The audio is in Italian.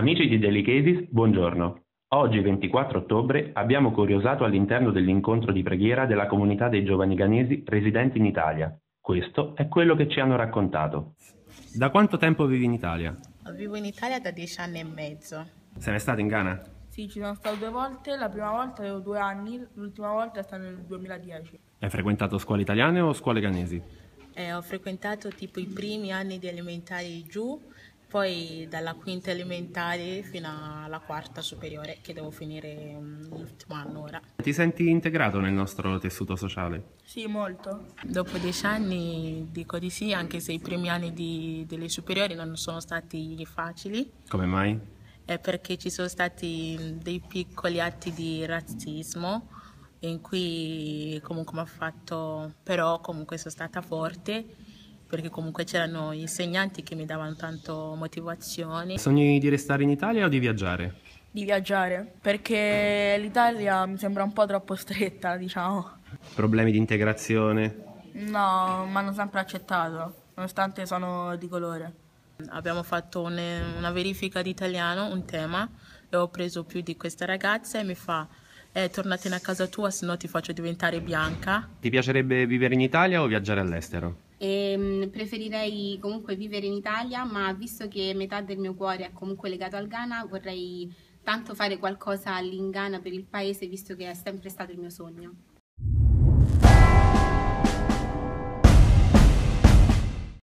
Amici di Delicatis, buongiorno. Oggi, 24 ottobre, abbiamo curiosato all'interno dell'incontro di preghiera della comunità dei giovani ghanesi residenti in Italia. Questo è quello che ci hanno raccontato. Da quanto tempo vivi in Italia? Vivo in Italia da dieci anni e mezzo. Sei mai stato in Ghana? Sì, ci sono stato due volte. La prima volta avevo due anni, l'ultima volta è stata nel 2010. Hai frequentato scuole italiane o scuole ghanesi? Eh, ho frequentato tipo i primi anni di elementari giù, poi dalla quinta elementare fino alla quarta superiore che devo finire mm, l'ultimo anno ora. Ti senti integrato nel nostro tessuto sociale? Sì, molto. Dopo dieci anni dico di sì, anche se i primi anni di, delle superiori non sono stati facili. Come mai? È perché ci sono stati dei piccoli atti di razzismo in cui comunque mi ha fatto, però comunque sono stata forte perché comunque c'erano insegnanti che mi davano tanto motivazione. Sogni di restare in Italia o di viaggiare? Di viaggiare, perché l'Italia mi sembra un po' troppo stretta, diciamo. Problemi di integrazione? No, mi hanno sempre accettato, nonostante sono di colore. Abbiamo fatto una verifica di italiano, un tema, e ho preso più di questa ragazza e mi fa eh, tornatene a casa tua, se no ti faccio diventare bianca. Ti piacerebbe vivere in Italia o viaggiare all'estero? E ehm, preferirei comunque vivere in Italia, ma visto che metà del mio cuore è comunque legato al Ghana, vorrei tanto fare qualcosa all'Ingana per il paese, visto che è sempre stato il mio sogno.